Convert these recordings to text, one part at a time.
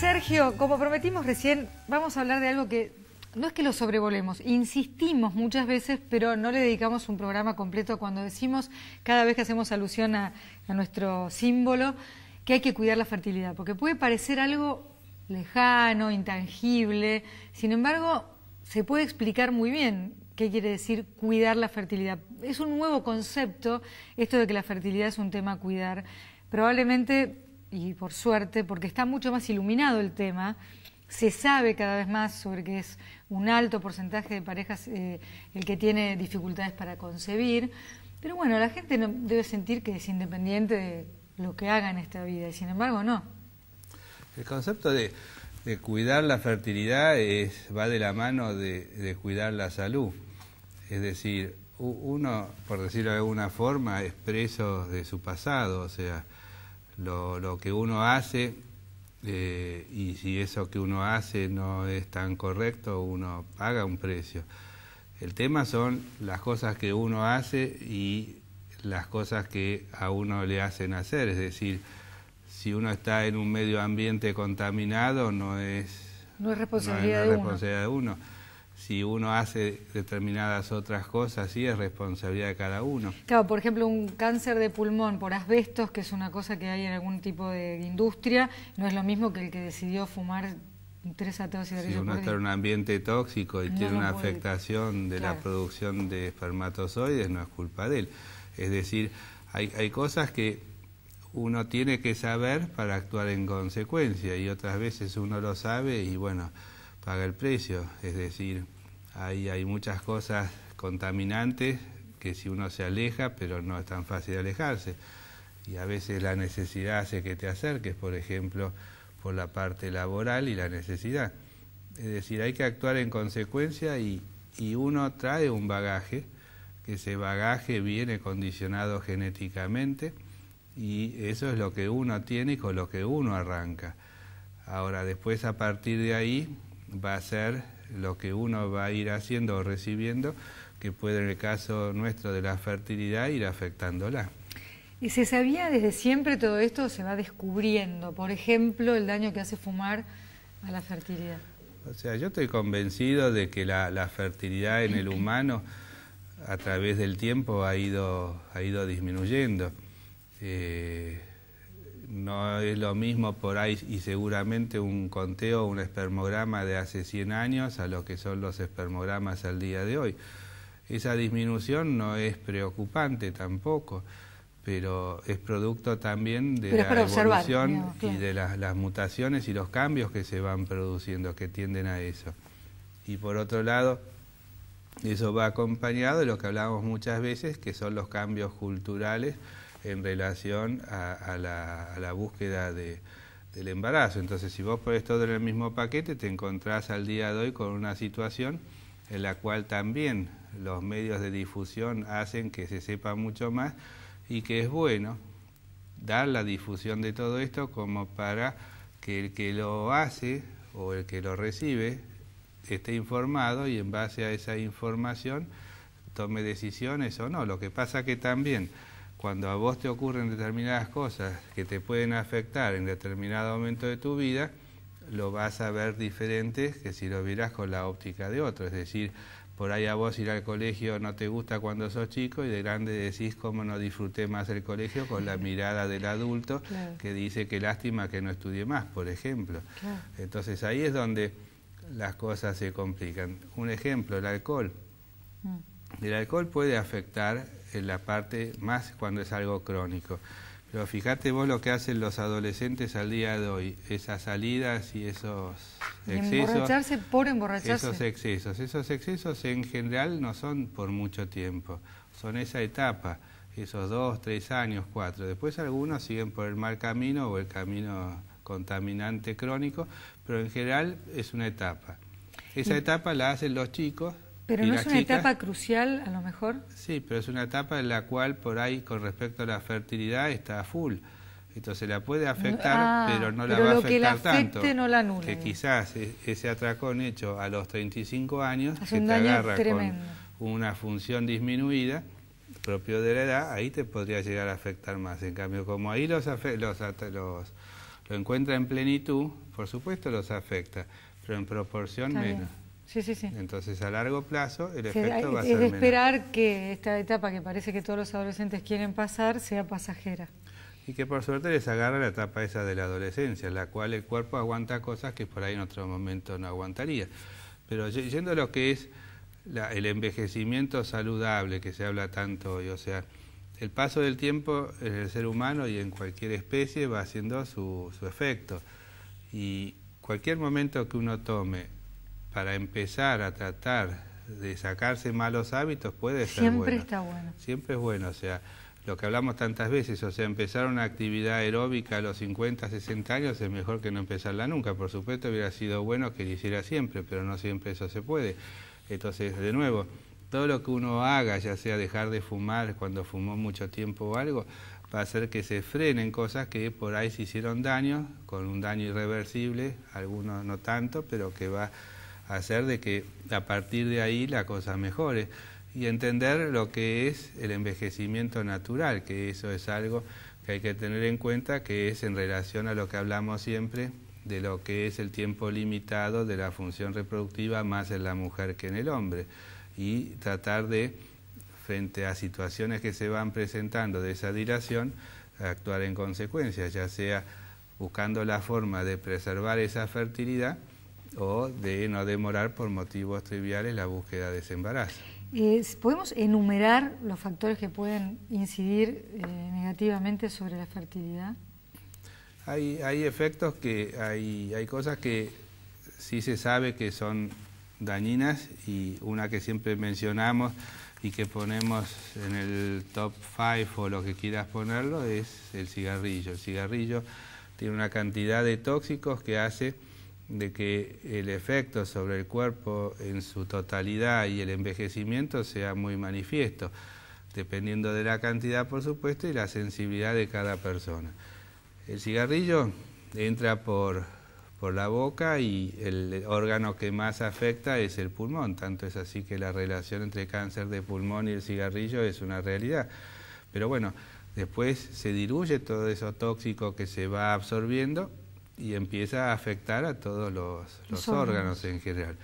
Sergio, como prometimos recién, vamos a hablar de algo que no es que lo sobrevolemos, insistimos muchas veces, pero no le dedicamos un programa completo cuando decimos, cada vez que hacemos alusión a, nuestro símbolo, que hay que cuidar la fertilidad, porque puede parecer algo lejano, intangible, sin embargo, se puede explicar muy bien qué quiere decir cuidar la fertilidad. Es un nuevo concepto esto de que la fertilidad es un tema a cuidar. Probablemente y por suerte, porque está mucho más iluminado el tema, se sabe cada vez más sobre que es un alto porcentaje de parejas eh, el que tiene dificultades para concebir, pero bueno, la gente no, debe sentir que es independiente de lo que haga en esta vida, y sin embargo no. El concepto de, cuidar la fertilidad es, va de la mano de, de cuidar la salud, es decir, uno, por decirlo de alguna forma, es preso de su pasado, o sea, lo, lo que uno hace eh, y si eso que uno hace no es tan correcto, uno paga un precio. El tema son las cosas que uno hace y las cosas que a uno le hacen hacer, es decir, si uno está en un medio ambiente contaminado no es, no es responsabilidad, De uno si uno hace determinadas otras cosas, sí es responsabilidad de cada uno. Claro, por ejemplo, un cáncer de pulmón por asbestos, que es una cosa que hay en algún tipo de industria, no es lo mismo que el que decidió fumar tres atados Si uno está en un ambiente tóxico y tiene una afectación de la producción de espermatozoides, no es culpa de él. Es decir, hay, hay cosas que uno tiene que saber para actuar en consecuencia y otras veces uno lo sabe y bueno paga el precio. Es decir, ahí hay muchas cosas contaminantes que si uno se aleja, pero no es tan fácil alejarse. Y a veces la necesidad hace que te acerques, por ejemplo, por la parte laboral y la necesidad. Es decir, hay que actuar en consecuencia y, y uno trae un bagaje, que ese bagaje viene condicionado genéticamente y eso es lo que uno tiene y con lo que uno arranca. Ahora, después a partir de ahí, va a ser lo que uno va a ir haciendo o recibiendo, que puede en el caso nuestro de la fertilidad ir afectándola. Y se sabía desde siempre todo esto, se va descubriendo, por ejemplo, el daño que hace fumar a la fertilidad. O sea, yo estoy convencido de que la, fertilidad en el humano a través del tiempo ha ido, ha ido disminuyendo. Eh, no es lo mismo por ahí y seguramente un conteo, un espermograma de hace 100 años a lo que son los espermogramas al día de hoy. Esa disminución no es preocupante tampoco, pero es producto también de la evolución y de las, las mutaciones y los cambios que se van produciendo, que tienden a eso. Y por otro lado, eso va acompañado de lo que hablábamos muchas veces, que son los cambios culturales en relación a, la, búsqueda de, del embarazo. Entonces, si vos pones todo en el mismo paquete, te encontrás al día de hoy con una situación en la cual también los medios de difusión hacen que se sepa mucho más y que es bueno dar la difusión de todo esto como para que el que lo hace o el que lo recibe esté informado y en base a esa información tome decisiones o no. Lo que pasa que también cuando a vos te ocurren determinadas cosas que te pueden afectar en determinado momento de tu vida, lo vas a ver diferente que si lo vieras con la óptica de otro. Es decir, por ahí a vos ir al colegio no te gusta cuando sos chico y de grande decís cómo no disfruté más el colegio con la mirada del adulto que dice que lástima que no estudie más, por ejemplo. Entonces ahí es donde las cosas se complican. Un ejemplo, el alcohol. Mm. El alcohol puede afectar en la parte más cuando es algo crónico. Pero fíjate vos lo que hacen los adolescentes al día de hoy, esas salidas y esos excesos. Emborracharse por emborracharse. Esos excesos. Esos excesos en general no son por mucho tiempo, son esa etapa, esos dos, tres años, cuatro. Después algunos siguen por el mal camino o el camino contaminante crónico, pero en general es una etapa. Esa etapa la hacen los chicos pero no es una etapa crucial, a lo mejor. Sí, pero es una etapa en la cual por ahí con respecto a la fertilidad está full. Entonces la puede afectar, ah, pero no la va a afectar que tanto. que quizás e-, ese atracón hecho a los 35 años, que te agarra con una función disminuida, propio de la edad, ahí te podría llegar a afectar más. En cambio, como ahí los, los, lo encuentra en plenitud, por supuesto los afecta, pero en proporción menos. Entonces, a largo plazo, el efecto va a ser Es esperar que esta etapa que parece que todos los adolescentes quieren pasar sea pasajera. Y que por suerte les agarra la etapa esa de la adolescencia, la cual el cuerpo aguanta cosas que por ahí en otro momento no aguantaría. Pero yendo a lo que es el envejecimiento saludable que se habla tanto hoy, o sea, el paso del tiempo en el ser humano y en cualquier especie va haciendo su, su efecto. Y cualquier momento que uno tome para empezar a tratar de sacarse malos hábitos puede ser Siempre está bueno. Siempre es bueno, o sea, lo que hablamos tantas veces, o sea, empezar una actividad aeróbica a los 50, 60 años es mejor que no empezarla nunca. Por supuesto, hubiera sido bueno que lo hiciera siempre, pero no siempre eso se puede. Entonces, de nuevo, todo lo que uno haga, ya sea dejar de fumar cuando fumó mucho tiempo o algo, va a hacer que se frenen cosas que por ahí se hicieron daño, con un daño irreversible, algunos no tanto, pero que va hacer de que a partir de ahí la cosa mejore y entender lo que es el envejecimiento natural, que eso es algo que hay que tener en cuenta, que es en relación a lo que hablamos siempre de lo que es el tiempo limitado de la función reproductiva más en la mujer que en el hombre, y tratar de, frente a situaciones que se van presentando de esa dilación, actuar en consecuencia, ya sea buscando la forma de preservar esa fertilidad, o de no demorar por motivos triviales la búsqueda de ese embarazo. ¿Podemos enumerar los factores que pueden incidir eh, negativamente sobre la fertilidad? Hay, hay efectos que, hay, hay cosas que sí se sabe que son dañinas y una que siempre mencionamos y que ponemos en el top 5 o lo que quieras ponerlo es el cigarrillo. El cigarrillo tiene una cantidad de tóxicos que hace de que el efecto sobre el cuerpo en su totalidad y el envejecimiento sea muy manifiesto, dependiendo de la cantidad, por supuesto, y la sensibilidad de cada persona. El cigarrillo entra por, por la boca y el órgano que más afecta es el pulmón, tanto es así que la relación entre cáncer de pulmón y el cigarrillo es una realidad. Pero bueno, después se diluye todo eso tóxico que se va absorbiendo y empieza a afectar a todos los, órganos en general.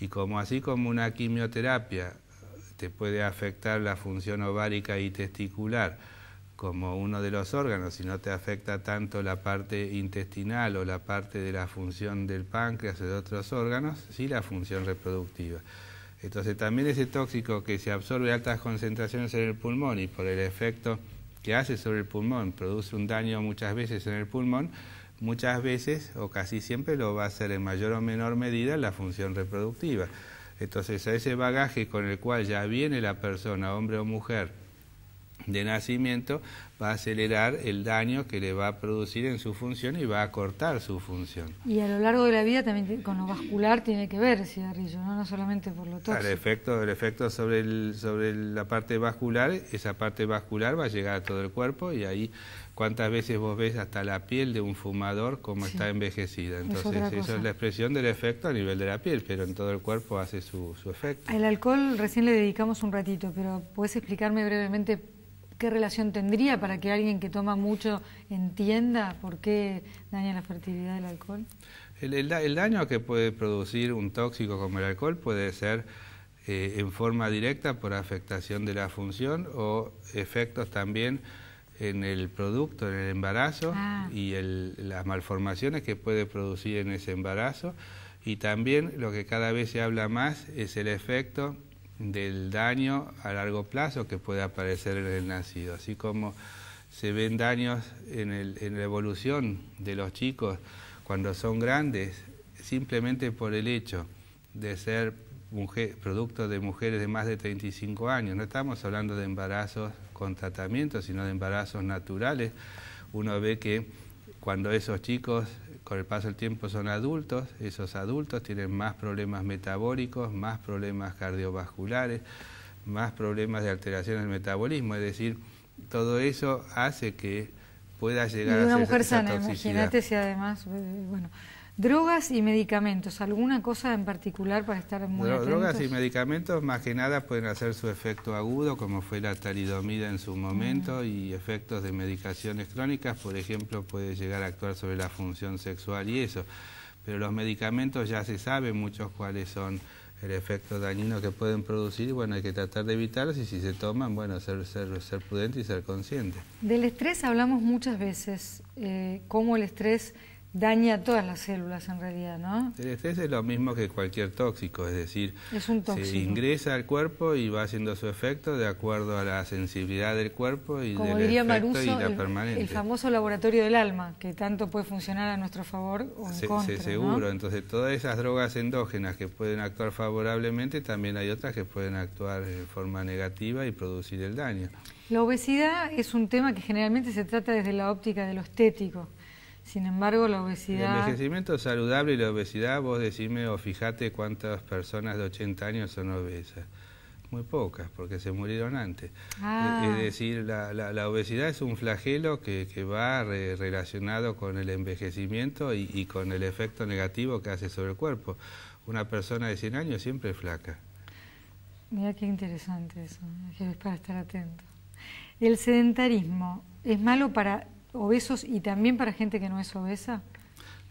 Y como así como una quimioterapia te puede afectar la función ovárica y testicular como uno de los órganos, si no te afecta tanto la parte intestinal o la parte de la función del páncreas o de otros órganos, sí la función reproductiva. Entonces también ese tóxico que se absorbe a altas concentraciones en el pulmón y por el efecto que hace sobre el pulmón produce un daño muchas veces en el pulmón, muchas veces o casi siempre lo va a hacer en mayor o menor medida la función reproductiva. Entonces a ese bagaje con el cual ya viene la persona, hombre o mujer, de nacimiento, va a acelerar el daño que le va a producir en su función y va a acortar su función. Y a lo largo de la vida también con lo vascular tiene que ver el cigarrillo, no, no solamente por lo tóxico. El efecto, el efecto sobre la parte vascular, esa parte vascular va a llegar a todo el cuerpo y ahí cuántas veces vos ves hasta la piel de un fumador como está envejecida. Entonces, eso es la expresión del efecto a nivel de la piel, pero en todo el cuerpo hace su, su efecto. El alcohol recién le dedicamos un ratito, pero ¿puedes explicarme brevemente ¿Qué relación tendría para que alguien que toma mucho entienda por qué daña la fertilidad del alcohol? El, daño que puede producir un tóxico como el alcohol puede ser eh, en forma directa por afectación de la función o efectos también en el producto, en el embarazo ah. y el, las malformaciones que puede producir en ese embarazo. Y también lo que cada vez se habla más es el efecto del daño a largo plazo que puede aparecer en el nacido. Así como se ven daños en, la evolución de los chicos cuando son grandes, simplemente por el hecho de ser producto de mujeres de más de 35 años. No estamos hablando de embarazos con tratamientos, sino de embarazos naturales, uno ve que cuando esos chicos con el paso del tiempo son adultos, esos adultos tienen más problemas metabólicos, más problemas cardiovasculares, más problemas de alteración del metabolismo, es decir, todo eso hace que pueda llegar a una a ser mujer sana, imagínate si además, eh, bueno, Drogas y medicamentos, ¿alguna cosa en particular para estar muy Dro Bueno, Drogas y medicamentos más que nada pueden hacer su efecto agudo, como fue la talidomida en su momento, ah. y efectos de medicaciones crónicas, por ejemplo, puede llegar a actuar sobre la función sexual y eso. Pero los medicamentos ya se sabe muchos cuáles son el efecto dañino que pueden producir, bueno, hay que tratar de evitarlos y si se toman, bueno, ser, ser, ser prudente y ser consciente. Del estrés hablamos muchas veces, eh, cómo el estrés daña a todas las células en realidad, ¿no? El estrés es lo mismo que cualquier tóxico, es decir, se ingresa al cuerpo y va haciendo su efecto de acuerdo a la sensibilidad del cuerpo y la el, El famoso laboratorio del alma, que tanto puede funcionar a nuestro favor o en contra, Seguro, entonces todas esas drogas endógenas que pueden actuar favorablemente, también hay otras que pueden actuar de forma negativa y producir el daño. La obesidad es un tema que generalmente se trata desde la óptica de lo estético. Sin embargo, la obesidad... El envejecimiento saludable y la obesidad, vos decime o fijate cuántas personas de 80 años son obesas. Muy pocas, porque se murieron antes. Ah. Es decir, la, la, obesidad es un flagelo que, va relacionado con el envejecimiento y, y, con el efecto negativo que hace sobre el cuerpo. Una persona de 100 años siempre es flaca. Mira qué interesante eso, es para estar atento. El sedentarismo es malo para obesos y también para gente que no es obesa?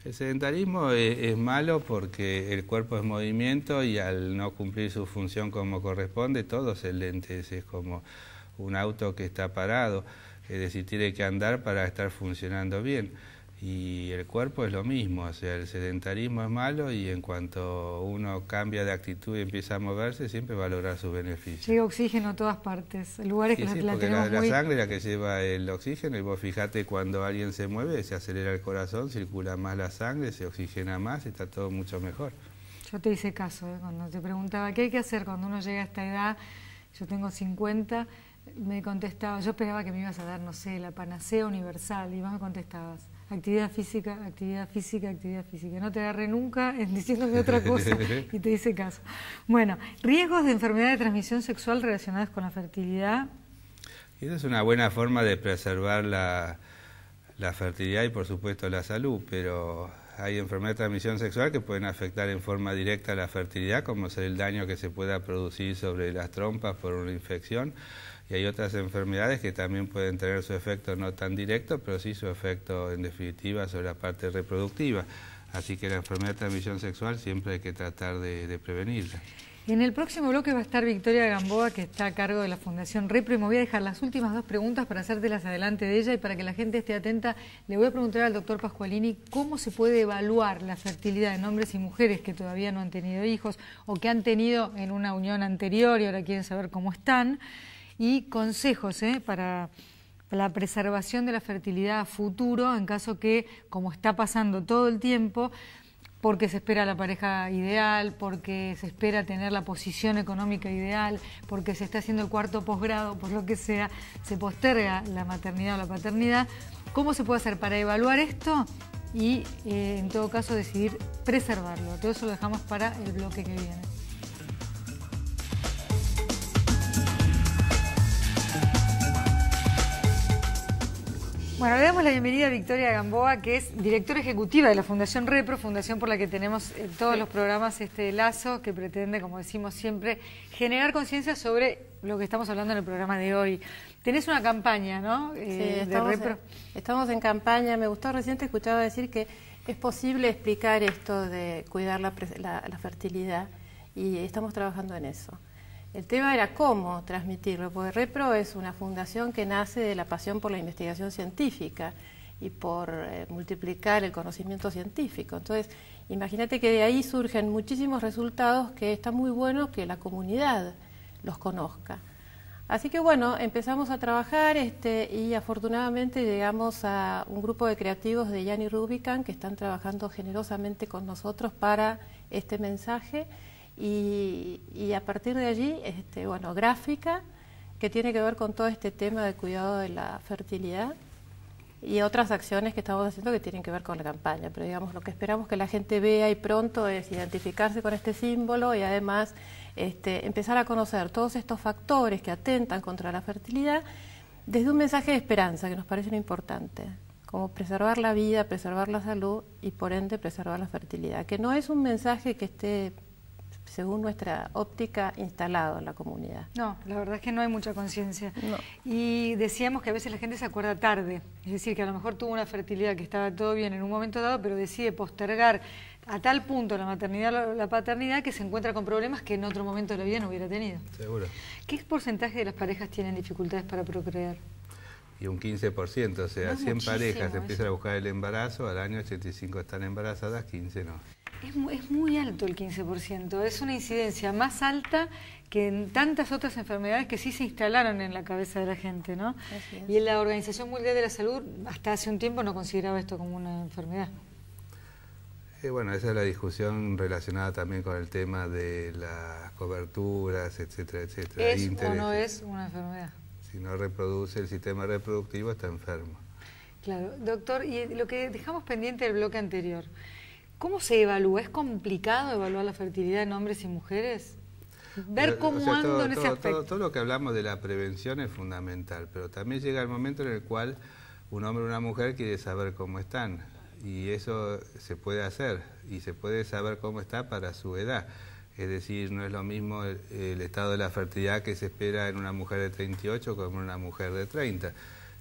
El sedentarismo e-, es, malo porque el cuerpo es movimiento y al no cumplir su función como corresponde, todo se lente, es como un auto que está parado, es decir, tiene que andar para estar funcionando bien. Y el cuerpo es lo mismo, o sea, el sedentarismo es malo y en cuanto uno cambia de actitud y empieza a moverse, siempre va a lograr sus beneficios. Llega oxígeno a todas partes, lugares que sí, la, la, sangre es la que lleva el oxígeno y vos fijate cuando alguien se mueve, se acelera el corazón, circula más la sangre, se oxigena más, está todo mucho mejor. Yo te hice caso ¿eh? cuando te preguntaba, ¿qué hay que hacer cuando uno llega a esta edad? Yo tengo 50, me contestaba, yo esperaba que me ibas a dar, no sé, la panacea universal y vos me contestabas actividad física, actividad física, actividad física. No te agarré nunca en diciéndome otra cosa y te hice caso. Bueno, riesgos de enfermedad de transmisión sexual relacionadas con la fertilidad. Esa es una buena forma de preservar la, la fertilidad y por supuesto la salud, pero hay enfermedades de transmisión sexual que pueden afectar en forma directa la fertilidad, como es el daño que se pueda producir sobre las trompas por una infección y hay otras enfermedades que también pueden tener su efecto no tan directo, pero sí su efecto en definitiva sobre la parte reproductiva. Así que la enfermedad de transmisión sexual siempre hay que tratar de, prevenirla. en el próximo bloque va a estar Victoria Gamboa, que está a cargo de la Fundación Repro, y me voy a dejar las últimas dos preguntas para hacértelas adelante de ella y para que la gente esté atenta. Le voy a preguntar al doctor Pascualini cómo se puede evaluar la fertilidad en hombres y mujeres que todavía no han tenido hijos o que han tenido en una unión anterior y ahora quieren saber cómo están y consejos ¿eh? para la preservación de la fertilidad a futuro en caso que, como está pasando todo el tiempo, porque se espera la pareja ideal, porque se espera tener la posición económica ideal, porque se está haciendo el cuarto posgrado, por lo que sea, se posterga la maternidad o la paternidad. ¿Cómo se puede hacer para evaluar esto y, eh, en todo caso, decidir preservarlo? Todo eso lo dejamos para el bloque que viene. Bueno, le damos la bienvenida a Victoria Gamboa, que es directora ejecutiva de la Fundación Repro, fundación por la que tenemos eh, todos los programas este Lazo, que pretende, como decimos siempre, generar conciencia sobre lo que estamos hablando en el programa de hoy. Tenés una campaña, ¿no? Eh, sí, estamos, En, campaña. Me gustó reciente escuchaba decir que es posible explicar esto de cuidar la fertilidad y estamos trabajando en eso. El tema era cómo transmitirlo, porque Repro es una fundación que nace de la pasión por la investigación científica y por eh, multiplicar el conocimiento científico. Entonces, imagínate que de ahí surgen muchísimos resultados que está muy bueno que la comunidad los conozca. Así que bueno, empezamos a trabajar este, y afortunadamente llegamos a un grupo de creativos de Yanni Rubican que están trabajando generosamente con nosotros para este mensaje y, a partir de allí, este, bueno, gráfica, que tiene que ver con todo este tema de cuidado de la fertilidad y otras acciones que estamos haciendo que tienen que ver con la campaña. Pero digamos, lo que esperamos que la gente vea y pronto es identificarse con este símbolo y además este, empezar a conocer todos estos factores que atentan contra la fertilidad desde un mensaje de esperanza que nos parece importante, como preservar la vida, preservar la salud y por ende preservar la fertilidad, que no es un mensaje que esté según nuestra óptica, instalado en la comunidad. No, la verdad es que no hay mucha conciencia. Y decíamos que a veces la gente se acuerda tarde, es decir, que a lo mejor tuvo una fertilidad que estaba todo bien en un momento dado, pero decide postergar a tal punto la maternidad o la paternidad que se encuentra con problemas que en otro momento de la vida no hubiera tenido. Seguro. ¿Qué porcentaje de las parejas tienen dificultades para procrear? Y un 15%, o sea, 100 parejas empiezan a ¿eh? buscar el embarazo, al año 85 están embarazadas, 15 no. Es muy, alto el 15%, es una incidencia más alta que en tantas otras enfermedades que sí se instalaron en la cabeza de la gente, ¿no? Y la Organización Mundial de la Salud hasta hace un tiempo no consideraba esto como una enfermedad. Eh, bueno, esa es la discusión relacionada también con el tema de las coberturas, etcétera, etcétera. ¿Es o no es una enfermedad? Si no reproduce el sistema reproductivo, está enfermo. Claro. Doctor, y lo que dejamos pendiente del bloque anterior... ¿Cómo se evalúa? ¿Es complicado evaluar la fertilidad en hombres y mujeres? Ver cómo andan todo, en ese aspecto. Todo, lo que hablamos de la prevención es fundamental, pero también llega el momento en el cual un hombre o una mujer quiere saber cómo están. Y eso se puede hacer, y se puede saber cómo está para su edad. Es decir, no es lo mismo el, el estado de la fertilidad que se espera en una mujer de 38 como en una mujer de 30.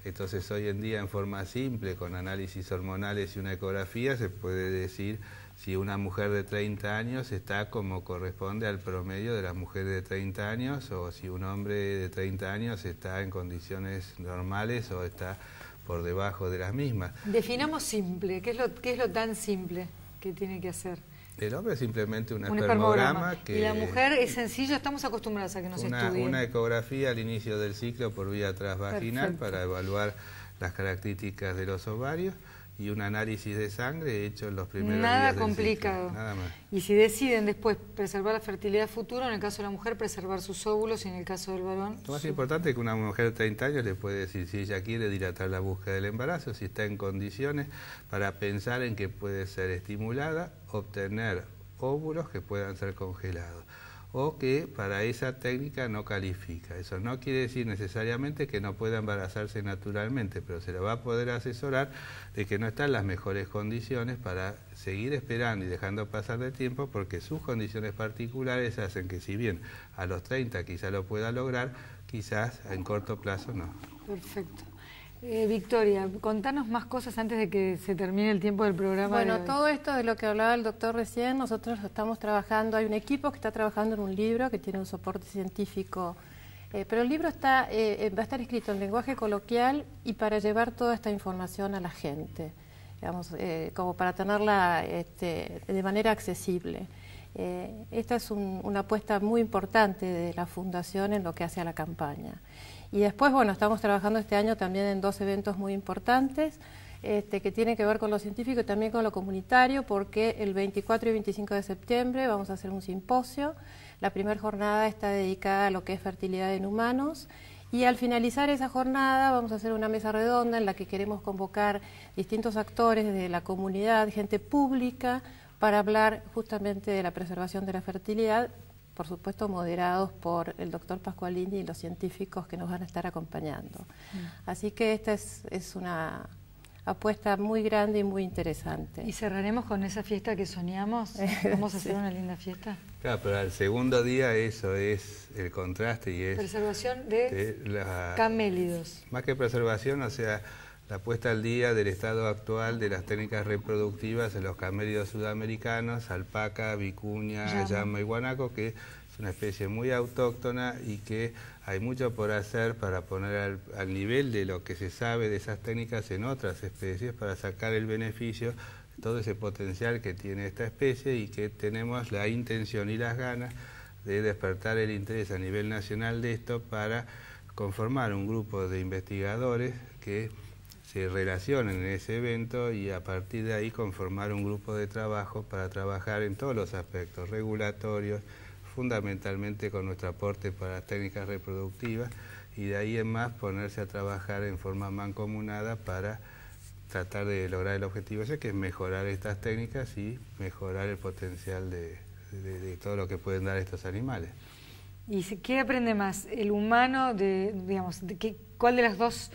Entonces hoy en día en forma simple, con análisis hormonales y una ecografía, se puede decir si una mujer de 30 años está como corresponde al promedio de las mujeres de 30 años o si un hombre de 30 años está en condiciones normales o está por debajo de las mismas. Definamos simple, ¿qué es lo, qué es lo tan simple que tiene que hacer? El hombre es simplemente un, un espermograma, que... Y la mujer es sencillo, estamos acostumbrados a que nos una, Una ecografía al inicio del ciclo por vía transvaginal para evaluar las características de los ovarios y un análisis de sangre hecho en los primeros Nada complicado. Y si deciden después preservar la fertilidad futura, en el caso de la mujer, preservar sus óvulos y en el caso del varón. Lo más importante es que una mujer de 30 años le puede decir si ella quiere dilatar la búsqueda del embarazo, si está en condiciones para pensar en que puede ser estimulada, obtener óvulos que puedan ser congelados o que para esa técnica no califica. Eso no quiere decir necesariamente que no pueda embarazarse naturalmente, pero se le va a poder asesorar de que no están las mejores condiciones para seguir esperando y dejando pasar de tiempo porque sus condiciones particulares hacen que si bien a los 30 quizá lo pueda lograr, quizás en corto plazo no. Perfecto. Eh, Victoria, contanos más cosas antes de que se termine el tiempo del programa. Bueno, todo esto de lo que hablaba el doctor recién, nosotros estamos trabajando, hay un equipo que está trabajando en un libro que tiene un soporte científico, eh, pero el libro está, eh, va a estar escrito en lenguaje coloquial y para llevar toda esta información a la gente, digamos, como para tenerla este, de manera accesible. esta es una apuesta muy importante de la Fundación en lo que hace a la campaña. Y después, bueno, estamos trabajando este año también en dos eventos muy importantes. Este, que tiene que ver con lo científico y también con lo comunitario, porque el 24 y 25 de septiembre vamos a hacer un simposio. La primera jornada está dedicada a lo que es fertilidad en humanos. Y al finalizar esa jornada vamos a hacer una mesa redonda en la que queremos convocar distintos actores de la comunidad, gente pública, para hablar justamente de la preservación de la fertilidad por supuesto moderados por el doctor Pascualini y los científicos que nos van a estar acompañando. Mm. Así que esta es, es una apuesta muy grande y muy interesante. ¿Y cerraremos con esa fiesta que soñamos? ¿Vamos a hacer una linda fiesta? Claro, pero al segundo día eso es el contraste y es... Preservación de, camélidos. Más que preservación, o sea la puesta al día del estado actual de las técnicas reproductivas en los camélidos sudamericanos, alpaca, vicuña, llama y guanaco, que es una especie muy autóctona y que hay mucho por hacer para poner al, al nivel de lo que se sabe de esas técnicas en otras especies para sacar el beneficio de todo ese potencial que tiene esta especie y que tenemos la intención y las ganas de despertar el interés a nivel nacional de esto para conformar un grupo de investigadores que se relacionen en ese evento y a partir de ahí conformar un grupo de trabajo para trabajar en todos los aspectos regulatorios, fundamentalmente con nuestro aporte para técnicas reproductivas y de ahí en más ponerse a trabajar en forma mancomunada para tratar de lograr el objetivo ese que es mejorar estas técnicas y mejorar el potencial de, todo lo que pueden dar estos animales. ¿Y qué aprende más? ¿El humano? De, digamos, de ¿Cuál de las dos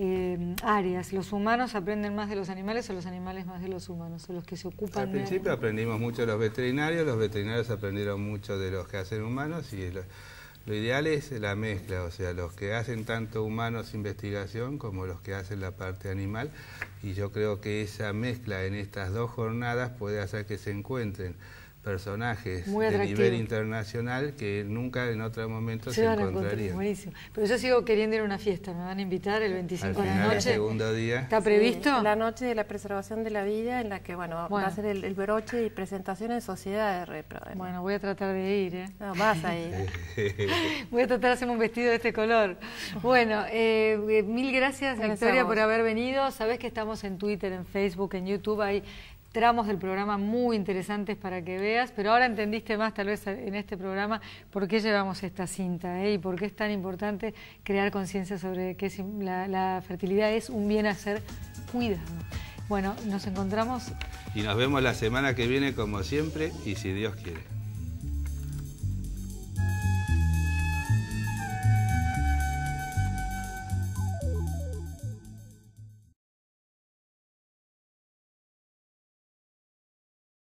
Em, áreas. ¿Los humanos aprenden más de los animales o los animales más de los humanos? ¿O los que se ocupan Al principio aprendimos mucho de los veterinarios, los veterinarios aprendieron mucho de los que hacen humanos y lo ideal es la mezcla, o sea, los que hacen tanto humanos investigación como los que hacen la parte animal y yo creo que esa mezcla en estas dos jornadas puede hacer que se encuentren personajes de nivel internacional que nunca en otro momento se, encontrarían. Pero yo sigo queriendo ir a una fiesta, me van a invitar el 25 de la noche. El segundo día. ¿Está previsto? la noche de la preservación de la vida en la que bueno, va a ser el, broche y presentación en sociedad de repro. Bueno, voy a tratar de ir. ¿eh? No, vas a ir. voy a tratar de hacerme un vestido de este color. Bueno, eh, mil gracias, gracias Victoria por haber venido. Sabes que estamos en Twitter, en Facebook, en YouTube, hay tramos del programa muy interesantes para que veas, pero ahora entendiste más tal vez en este programa por qué llevamos esta cinta ¿eh? y por qué es tan importante crear conciencia sobre que la, la fertilidad es un bien hacer cuidado. Bueno, nos encontramos. Y nos vemos la semana que viene como siempre y si Dios quiere.